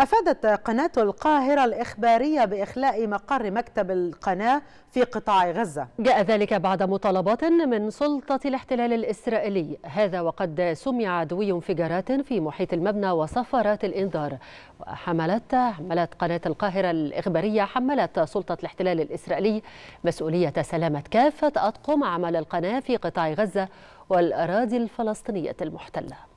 أفادت قناة القاهرة الإخبارية بإخلاء مقر مكتب القناة في قطاع غزة جاء ذلك بعد مطالبات من سلطة الاحتلال الإسرائيلي هذا وقد سمع عدوي انفجارات في محيط المبنى وصفارات الإنذار وحملت حملت قناة القاهرة الإخبارية حملت سلطة الاحتلال الإسرائيلي مسؤولية سلامة كافة أطقم عمل القناة في قطاع غزة والأراضي الفلسطينية المحتلة